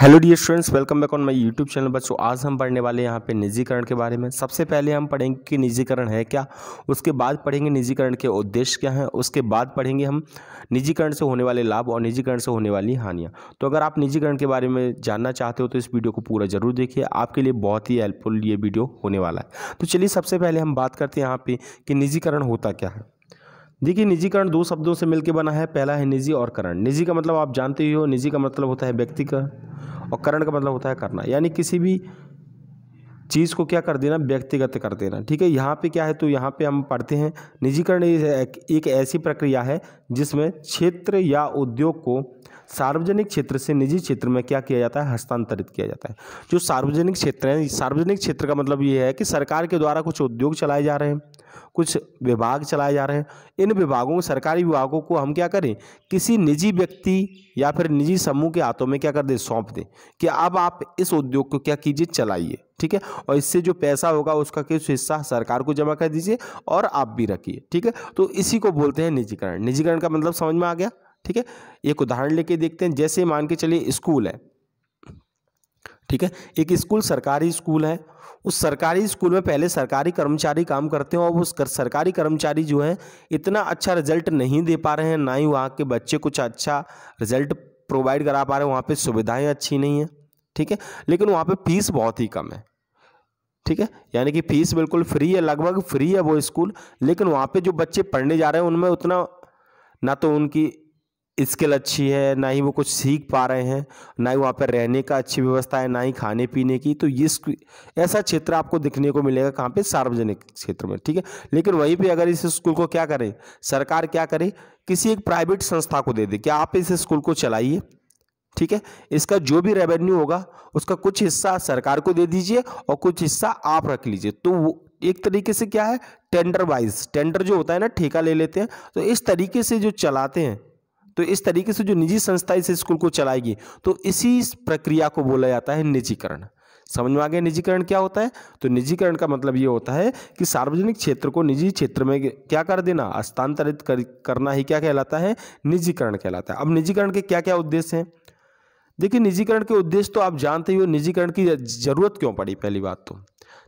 hello dear students welcome back on my YouTube channel बच्चों आज हम पढ़ने वाले हैं यहाँ पे निजीकरण के बारे में सबसे पहले हम पढ़ेंगे कि निजीकरण है क्या उसके बाद पढ़ेंगे निजीकरण के उद्देश्य क्या हैं उसके बाद पढ़ेंगे हम निजीकरण से होने वाले लाभ और निजीकरण से होने वाली हानियाँ तो अगर आप निजीकरण के बारे में जानना चाहते हो तो इस वीडियो को पूरा जरूर देखिए आपके लिए बहुत ही हेल्पफुल ये वीडियो होने वाला है तो चलिए सबसे पहले हम बात करते हैं यहाँ पर कि निजीकरण होता क्या है देखिए निजीकरण दो शब्दों से मिलकर बना है पहला है निजी और करण निजी का मतलब आप जानते ही हो निजी का मतलब होता है व्यक्ति का और करण का मतलब होता है करना यानी किसी भी चीज़ को क्या कर देना व्यक्तिगत कर देना ठीक है यहाँ पे क्या है तो यहाँ पे हम पढ़ते हैं निजीकरण एक ऐसी प्रक्रिया है जिसमें क्षेत्र या उद्योग को सार्वजनिक क्षेत्र से निजी क्षेत्र में क्या किया जाता है हस्तांतरित किया जाता है जो सार्वजनिक क्षेत्र है सार्वजनिक क्षेत्र का मतलब ये है कि सरकार के द्वारा कुछ उद्योग चलाए जा रहे हैं कुछ विभाग चलाए जा रहे हैं इन विभागों सरकारी विभागों को हम क्या करें किसी निजी व्यक्ति या फिर निजी समूह के हाथों में क्या कर दें सौंप दें कि अब आप इस उद्योग को क्या कीजिए चलाइए ठीक है और इससे जो पैसा होगा उसका कुछ हिस्सा सरकार को जमा कर दीजिए और आप भी रखिए ठीक है तो इसी को बोलते हैं निजीकरण निजीकरण का मतलब समझ में आ गया ठीक है एक उदाहरण लेके देखते हैं जैसे मान के चलिए स्कूल है ठीक है एक स्कूल सरकारी स्कूल है उस सरकारी स्कूल में पहले सरकारी कर्मचारी काम करते हैं और वो सरकारी कर्मचारी जो है इतना अच्छा रिजल्ट नहीं दे पा रहे हैं ना ही वहाँ के बच्चे कुछ अच्छा रिजल्ट प्रोवाइड करा पा रहे हैं वहाँ पर सुविधाएं अच्छी नहीं है ठीक है लेकिन वहाँ पर फीस बहुत ही कम है ठीक है यानी कि फीस बिल्कुल फ्री है लगभग फ्री है वो स्कूल लेकिन वहाँ पे जो बच्चे पढ़ने जा रहे हैं उनमें उतना ना तो उनकी स्किल अच्छी है ना ही वो कुछ सीख पा रहे हैं ना ही वहाँ पर रहने का अच्छी व्यवस्था है ना ही खाने पीने की तो ये ऐसा क्षेत्र आपको दिखने को मिलेगा कहाँ पे सार्वजनिक क्षेत्र में ठीक है लेकिन वहीं पे अगर इस स्कूल को क्या करें सरकार क्या करे किसी एक प्राइवेट संस्था को दे दे क्या आप इस स्कूल को चलाइए ठीक है इसका जो भी रेवेन्यू होगा उसका कुछ हिस्सा सरकार को दे दीजिए और कुछ हिस्सा आप रख लीजिए तो वो एक तरीके से क्या है टेंडर वाइज टेंडर जो होता है ना ठेका ले लेते हैं तो इस तरीके से जो चलाते हैं तो इस तरीके से जो निजी संस्था इस स्कूल को चलाएगी तो इसी प्रक्रिया को बोला जाता है निजीकरण समझ में आ गया निजीकरण क्या होता है तो निजीकरण का मतलब ये होता है कि सार्वजनिक क्षेत्र को निजी क्षेत्र में क्या कर देना हस्तांतरित कर, करना ही क्या कहलाता है निजीकरण कहलाता है अब निजीकरण के क्या क्या उद्देश्य हैं देखिए निजीकरण के उद्देश्य तो आप जानते ही हो निजीकरण की ज़रूरत क्यों पड़ी पहली बात तो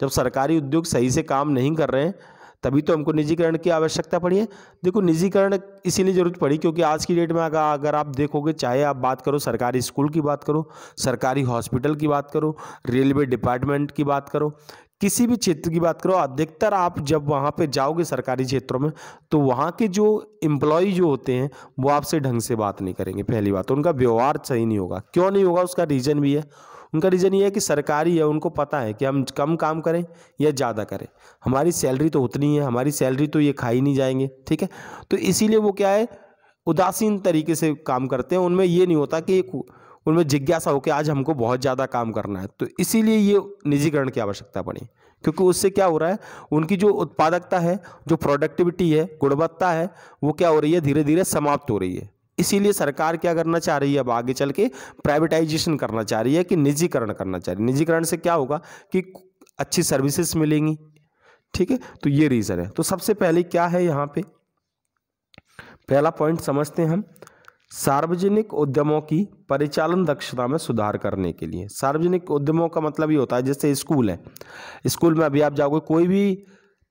जब सरकारी उद्योग सही से काम नहीं कर रहे हैं तभी तो हमको निजीकरण की आवश्यकता पड़ी है देखो निजीकरण इसीलिए ज़रूरत पड़ी क्योंकि आज की डेट में अगर अगर आप देखोगे चाहे आप बात करो सरकारी स्कूल की बात करो सरकारी हॉस्पिटल की बात करो रेलवे डिपार्टमेंट की बात करो किसी भी क्षेत्र की बात करो अधिकतर आप जब वहाँ पे जाओगे सरकारी क्षेत्रों में तो वहाँ के जो एम्प्लॉय जो होते हैं वो आपसे ढंग से बात नहीं करेंगे पहली बात उनका व्यवहार सही नहीं होगा क्यों नहीं होगा उसका रीज़न भी है उनका रीज़न ये है कि सरकारी है उनको पता है कि हम कम काम करें या ज़्यादा करें हमारी सैलरी तो उतनी है हमारी सैलरी तो ये खा ही नहीं जाएंगे ठीक है तो इसीलिए वो क्या है उदासीन तरीके से काम करते हैं उनमें ये नहीं होता कि उनमें जिज्ञासा हो कि आज हमको बहुत ज़्यादा काम करना है तो इसीलिए ये निजीकरण की आवश्यकता पड़ी क्योंकि उससे क्या हो रहा है उनकी जो उत्पादकता है जो प्रोडक्टिविटी है गुणवत्ता है वो क्या हो रही है धीरे धीरे समाप्त हो रही है इसीलिए सरकार क्या करना चाह रही है अब आगे चल के प्राइवेटाइजेशन करना चाह रही है कि निजीकरण करना चाह रही है निजीकरण से क्या होगा कि अच्छी सर्विसेज मिलेंगी ठीक है तो ये रीज़न है तो सबसे पहले क्या है यहाँ पे पहला पॉइंट समझते हैं हम सार्वजनिक उद्यमों की परिचालन दक्षता में सुधार करने के लिए सार्वजनिक उद्यमों का मतलब ये होता है जैसे स्कूल है स्कूल में अभी आप जाओगे कोई भी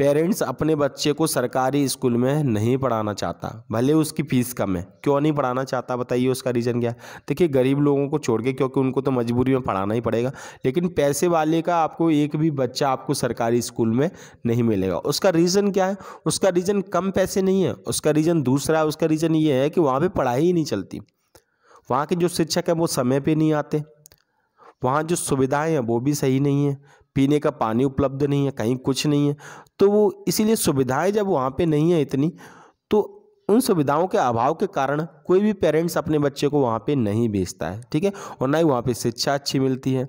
पेरेंट्स अपने बच्चे को सरकारी स्कूल में नहीं पढ़ाना चाहता भले उसकी फ़ीस कम है क्यों नहीं पढ़ाना चाहता बताइए उसका रीज़न क्या देखिए गरीब लोगों को छोड़ के क्योंकि उनको तो मजबूरी में पढ़ाना ही पड़ेगा लेकिन पैसे वाले का आपको एक भी बच्चा आपको सरकारी स्कूल में नहीं मिलेगा उसका रीज़न क्या है उसका रीज़न कम पैसे नहीं है उसका रीज़न दूसरा है उसका रीज़न ये है कि वहाँ पर पढ़ाई ही नहीं चलती वहाँ के जो शिक्षक हैं वो समय पर नहीं आते वहाँ जो सुविधाएँ हैं वो भी सही नहीं है पीने का पानी उपलब्ध नहीं है कहीं कुछ नहीं है तो वो इसीलिए सुविधाएं जब वहाँ पे नहीं है इतनी तो उन सुविधाओं के अभाव के कारण कोई भी पेरेंट्स अपने बच्चे को वहाँ पे नहीं भेजता है ठीक है और ना ही वहाँ पे शिक्षा अच्छी मिलती है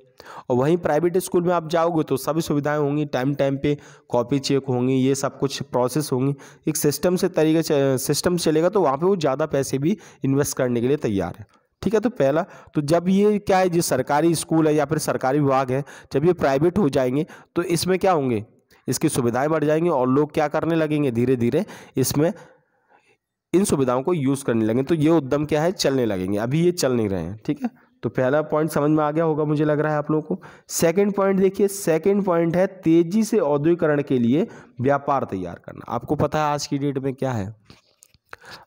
और वहीं प्राइवेट स्कूल में आप जाओगे तो सभी सुविधाएं होंगी टाइम टाइम पे कॉपी चेक होंगी ये सब कुछ प्रोसेस होंगी एक सिस्टम से तरीके सिस्टम चलेगा तो वहाँ पर वो ज़्यादा पैसे भी इन्वेस्ट करने के लिए तैयार है ठीक है तो पहला तो जब ये क्या है जो सरकारी स्कूल है या फिर सरकारी विभाग है जब ये प्राइवेट हो जाएंगे तो इसमें क्या होंगे इसकी सुविधाएं बढ़ जाएंगी और लोग क्या करने लगेंगे धीरे धीरे इसमें इन सुविधाओं को यूज़ करने लगेंगे तो ये उद्यम क्या है चलने लगेंगे अभी ये चल नहीं रहे हैं ठीक है तो पहला पॉइंट समझ में आ गया होगा मुझे लग रहा है आप लोगों को सेकंड पॉइंट देखिए सेकंड पॉइंट है तेज़ी से औद्योगिकरण के लिए व्यापार तैयार करना आपको पता है आज की डेट में क्या है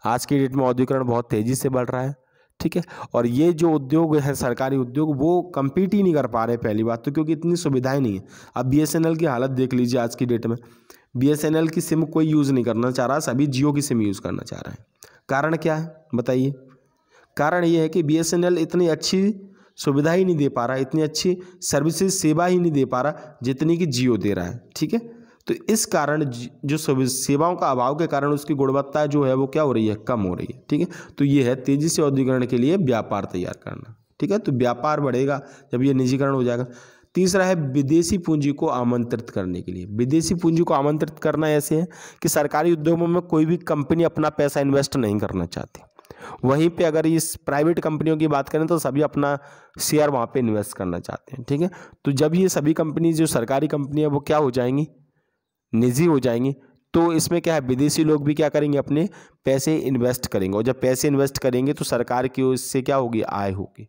आज की डेट में औद्योगिकरण बहुत तेज़ी से बढ़ रहा है ठीक है और ये जो उद्योग है सरकारी उद्योग वो कम्पीट ही नहीं कर पा रहे पहली बात तो क्योंकि इतनी सुविधाएं नहीं है अब बी की हालत देख लीजिए आज की डेट में बी की सिम कोई यूज़ नहीं करना चाह रहा सभी जियो की सिम यूज़ करना चाह रहे हैं कारण क्या है बताइए कारण ये है कि बी इतनी अच्छी सुविधा ही नहीं दे पा रहा इतनी अच्छी सर्विसेज सेवा ही नहीं दे पा रहा जितनी कि जियो दे रहा है ठीक है तो इस कारण जो सेवाओं का अभाव के कारण उसकी गुणवत्ता जो है वो क्या हो रही है कम हो रही है ठीक है तो ये है तेजी से औद्योगिकरण के लिए व्यापार तैयार करना ठीक है तो व्यापार बढ़ेगा जब ये निजीकरण हो जाएगा तीसरा है विदेशी पूंजी को आमंत्रित करने के लिए विदेशी पूंजी को आमंत्रित करना ऐसे है कि सरकारी उद्योगों में कोई भी कंपनी अपना पैसा इन्वेस्ट नहीं करना चाहती वहीं पे अगर इस प्राइवेट कंपनियों की बात करें तो सभी अपना शेयर वहाँ पे इन्वेस्ट करना चाहते हैं ठीक है तो जब ये सभी कंपनी जो सरकारी कंपनी है वो क्या हो जाएंगी निजी हो जाएंगी तो इसमें क्या है विदेशी लोग भी क्या करेंगे अपने पैसे इन्वेस्ट करेंगे और जब पैसे इन्वेस्ट करेंगे तो सरकार की ओर से क्या होगी आय होगी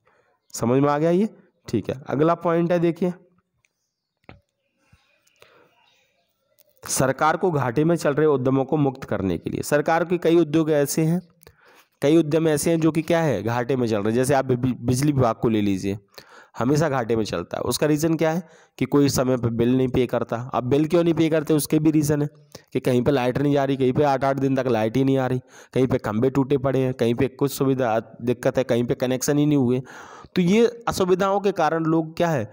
समझ में आ गया ये ठीक है अगला पॉइंट है देखिए सरकार को घाटे में चल रहे उद्यमों को मुक्त करने के लिए सरकार के कई उद्योग ऐसे हैं कई उद्यम ऐसे हैं जो कि क्या है घाटे में चल रहे हैं जैसे आप बिजली विभाग को ले लीजिए हमेशा घाटे में चलता है उसका रीज़न क्या है कि कोई समय पर बिल नहीं पे करता अब बिल क्यों नहीं पे करते उसके भी रीज़न है कि कहीं पर लाइट नहीं जा रही कहीं पर आठ आठ दिन तक लाइट ही नहीं आ रही कहीं पर खंबे टूटे पड़े हैं कहीं पर कुछ सुविधा दिक्कत है कहीं पर कनेक्शन ही नहीं हुए तो ये असुविधाओं के कारण लोग क्या है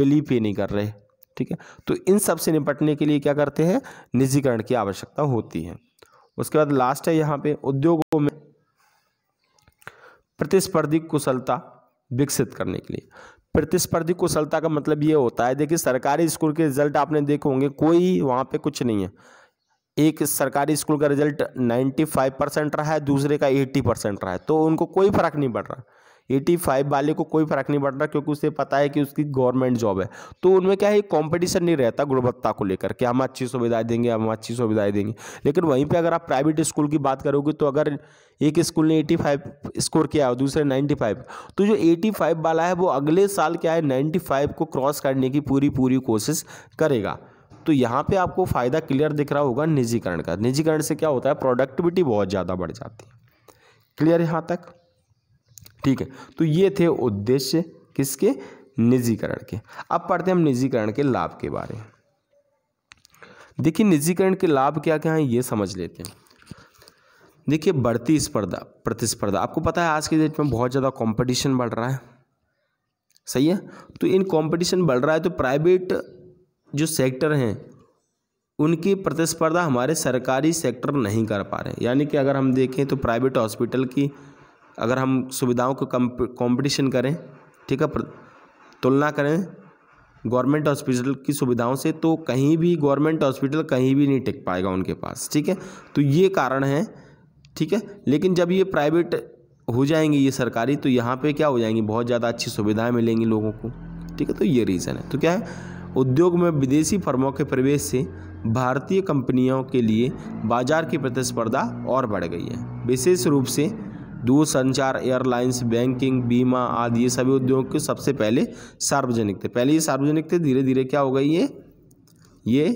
बिल ही पे नहीं कर रहे ठीक है तो इन सब से निपटने के लिए क्या करते हैं निजीकरण की आवश्यकता होती है उसके बाद लास्ट है यहाँ पे उद्योगों में प्रतिस्पर्धी कुशलता विकसित करने के लिए प्रतिस्पर्धी कुशलता का मतलब ये होता है देखिए सरकारी स्कूल के रिजल्ट आपने देखे होंगे कोई वहाँ पे कुछ नहीं है एक सरकारी स्कूल का रिजल्ट 95 परसेंट रहा है दूसरे का 80 परसेंट रहा है तो उनको कोई फर्क नहीं पड़ रहा एटी फाइव वाले को कोई फ़र्क नहीं पड़ रहा क्योंकि उसे पता है कि उसकी गवर्नमेंट जॉब है तो उनमें क्या है कॉम्पिटिशन नहीं रहता गुणवत्ता को लेकर कि हम अच्छी सुविधाएं देंगे हम अच्छी सुविधाएं देंगे लेकिन वहीं पर अगर आप प्राइवेट स्कूल की बात करोगे तो अगर एक स्कूल ने एटी फाइव स्कोर किया है दूसरे नाइन्टी फाइव तो जो एटी फाइव वाला है वो अगले साल क्या है नाइन्टी फाइव को क्रॉस करने की पूरी पूरी कोशिश करेगा तो यहाँ पर आपको फ़ायदा क्लियर दिख रहा होगा निजीकरण का निजीकरण से क्या होता है प्रोडक्टिविटी बहुत ज़्यादा बढ़ जाती है क्लियर यहाँ तक ठीक है तो ये थे उद्देश्य किसके निजीकरण के अब पढ़ते हैं हम निजीकरण के लाभ के बारे में देखिए निजीकरण के लाभ क्या क्या हैं ये समझ लेते हैं देखिए बढ़ती स्पर्धा प्रतिस्पर्धा आपको पता है आज के डेट में बहुत ज़्यादा कंपटीशन बढ़ रहा है सही है तो इन कंपटीशन बढ़ रहा है तो प्राइवेट जो सेक्टर हैं उनकी प्रतिस्पर्धा हमारे सरकारी सेक्टर नहीं कर पा रहे यानी कि अगर हम देखें तो प्राइवेट हॉस्पिटल की अगर हम सुविधाओं को कंपटीशन करें ठीक है तुलना करें गवर्नमेंट हॉस्पिटल की सुविधाओं से तो कहीं भी गवर्नमेंट हॉस्पिटल कहीं भी नहीं टिक पाएगा उनके पास ठीक है तो ये कारण है ठीक है लेकिन जब ये प्राइवेट हो जाएंगी ये सरकारी तो यहाँ पे क्या हो जाएंगी बहुत ज़्यादा अच्छी सुविधाएं मिलेंगी लोगों को ठीक है तो ये रीज़न है तो क्या है उद्योग में विदेशी फर्मों के प्रवेश से भारतीय कंपनियों के लिए बाजार की प्रतिस्पर्धा और बढ़ गई है विशेष रूप से दूरसंचार एयरलाइंस बैंकिंग बीमा आदि ये सभी उद्योग के सबसे पहले सार्वजनिक थे पहले ये सार्वजनिक थे धीरे धीरे क्या हो गई ये ये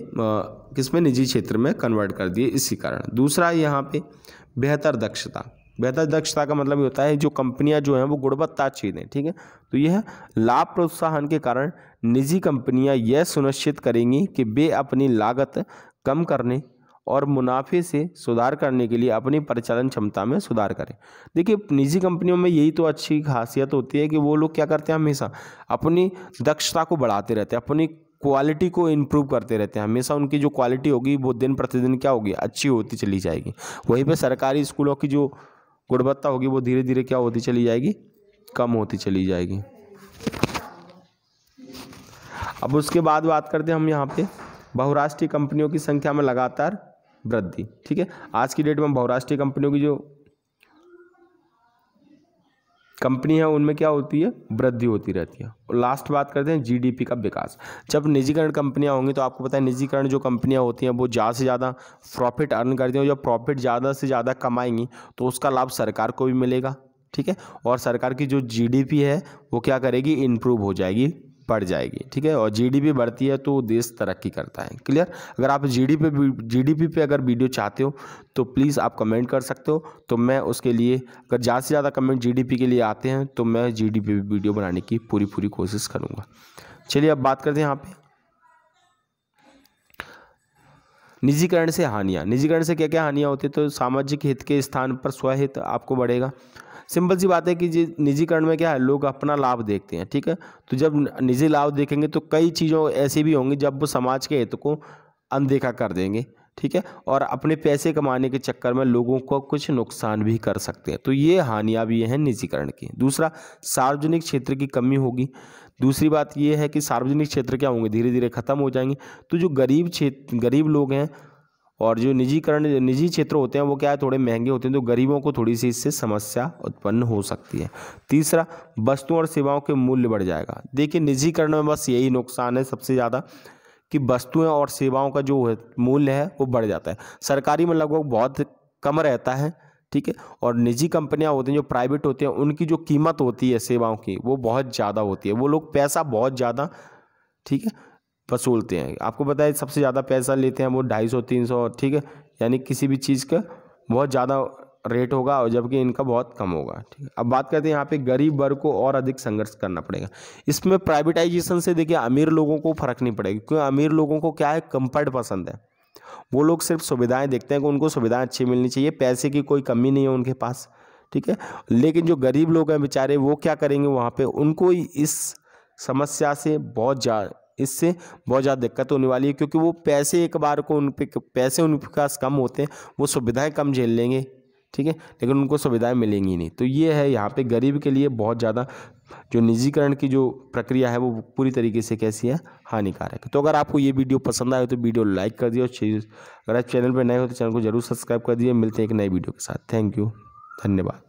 किसमें निजी क्षेत्र में कन्वर्ट कर दिए इसी कारण दूसरा यहाँ पे बेहतर दक्षता बेहतर दक्षता का मतलब ये होता है जो कंपनियाँ जो हैं वो गुणवत्ता अच्छी दें ठीक है तो यह लाभ प्रोत्साहन के कारण निजी कंपनियाँ यह सुनिश्चित करेंगी कि वे अपनी लागत कम करने और मुनाफे से सुधार करने के लिए अपनी परिचालन क्षमता में सुधार करें देखिए निजी कंपनियों में यही तो अच्छी खासियत होती है कि वो लोग क्या करते हैं हमेशा अपनी दक्षता को बढ़ाते रहते हैं अपनी क्वालिटी को इम्प्रूव करते रहते हैं हमेशा उनकी जो क्वालिटी होगी वो दिन प्रतिदिन क्या होगी अच्छी होती चली जाएगी वहीं पर सरकारी स्कूलों की जो गुणवत्ता होगी वो धीरे धीरे क्या होती चली जाएगी कम होती चली जाएगी अब उसके बाद बात करते हैं हम यहाँ पे बहुराष्ट्रीय कंपनियों की संख्या में लगातार वृद्धि ठीक है आज की डेट में बहुराष्ट्रीय कंपनियों की जो कंपनी है उनमें क्या होती है वृद्धि होती रहती है और लास्ट बात करते हैं जीडीपी का विकास जब निजीकरण कंपनियां होंगी तो आपको पता है निजीकरण जो कंपनियां होती हैं वो ज़्यादा से ज़्यादा प्रॉफिट अर्न करती हैं जब प्रॉफिट ज़्यादा से ज़्यादा कमाएंगी तो उसका लाभ सरकार को भी मिलेगा ठीक है और सरकार की जो जी है वो क्या करेगी इम्प्रूव हो जाएगी बढ़ जाएगी ठीक है और जीडीपी बढ़ती है तो देश तरक्की करता है क्लियर अगर आप जीडीपी जीडीपी पे अगर वीडियो चाहते हो तो प्लीज़ आप कमेंट कर सकते हो तो मैं उसके लिए अगर ज़्यादा से ज़्यादा कमेंट जीडीपी के लिए आते हैं तो मैं जीडीपी पे वीडियो बनाने की पूरी पूरी कोशिश करूँगा चलिए अब बात करते हैं यहाँ पर निजीकरण से हानियाँ निजीकरण से क्या क्या हानियाँ होती है तो सामाजिक हित के स्थान पर स्वहित आपको बढ़ेगा सिंपल सी बात है कि जी निजीकरण में क्या है लोग अपना लाभ देखते हैं ठीक है तो जब निजी लाभ देखेंगे तो कई चीज़ों ऐसी भी होंगी जब वो समाज के हित को अनदेखा कर देंगे ठीक है और अपने पैसे कमाने के चक्कर में लोगों को कुछ नुकसान भी कर सकते हैं तो ये हानियाँ भी हैं निजीकरण की दूसरा सार्वजनिक क्षेत्र की कमी होगी दूसरी बात ये है कि सार्वजनिक क्षेत्र क्या होंगे धीरे धीरे ख़त्म हो जाएंगे तो जो गरीब क्षेत्र गरीब लोग हैं और जो निजीकरण निजी क्षेत्र होते हैं वो क्या है थोड़े महंगे होते हैं तो गरीबों को थोड़ी सी इससे समस्या उत्पन्न हो सकती है तीसरा वस्तुओं और सेवाओं के मूल्य बढ़ जाएगा देखिए निजीकरण में बस यही नुकसान है सबसे ज़्यादा कि वस्तुएं और सेवाओं का जो मूल्य है वो बढ़ जाता है सरकारी में लगभग बहुत कम रहता है ठीक है और निजी कंपनियां होती हैं जो प्राइवेट होती हैं उनकी जो कीमत होती है सेवाओं की वो बहुत ज़्यादा होती है वो लोग पैसा बहुत ज़्यादा ठीक है वसूलते हैं आपको बताए सबसे ज़्यादा पैसा लेते हैं वो ढाई सौ तीन सौ ठीक है यानी किसी भी चीज़ का बहुत ज़्यादा रेट होगा और जबकि इनका बहुत कम होगा ठीक है अब बात करते हैं यहाँ पे गरीब वर्ग को और अधिक संघर्ष करना पड़ेगा इसमें प्राइवेटाइजेशन से देखिए अमीर लोगों को फर्क नहीं पड़ेगा क्योंकि अमीर लोगों को क्या है कम्फर्ट पसंद है वो लोग सिर्फ सुविधाएँ देखते हैं कि उनको सुविधाएँ अच्छी मिलनी चाहिए पैसे की कोई कमी नहीं है उनके पास ठीक है लेकिन जो गरीब लोग हैं बेचारे वो क्या करेंगे वहाँ पर उनको इस समस्या से बहुत ज़्यादा इससे बहुत ज़्यादा दिक्कत होने वाली है क्योंकि वो पैसे एक बार को उन पर पैसे उनके पास कम होते हैं वो सुविधाएं कम झेल लेंगे ठीक है लेकिन उनको सुविधाएं मिलेंगी नहीं तो ये है यहाँ पे गरीब के लिए बहुत ज़्यादा जो निजीकरण की जो प्रक्रिया है वो पूरी तरीके से कैसी है हानिकारक तो अगर आपको ये वीडियो पसंद आए तो वीडियो लाइक कर दिए और अगर आप चैनल पर नए हो तो चैनल को जरूर सब्सक्राइब कर दिए मिलते हैं एक नए वीडियो के साथ थैंक यू धन्यवाद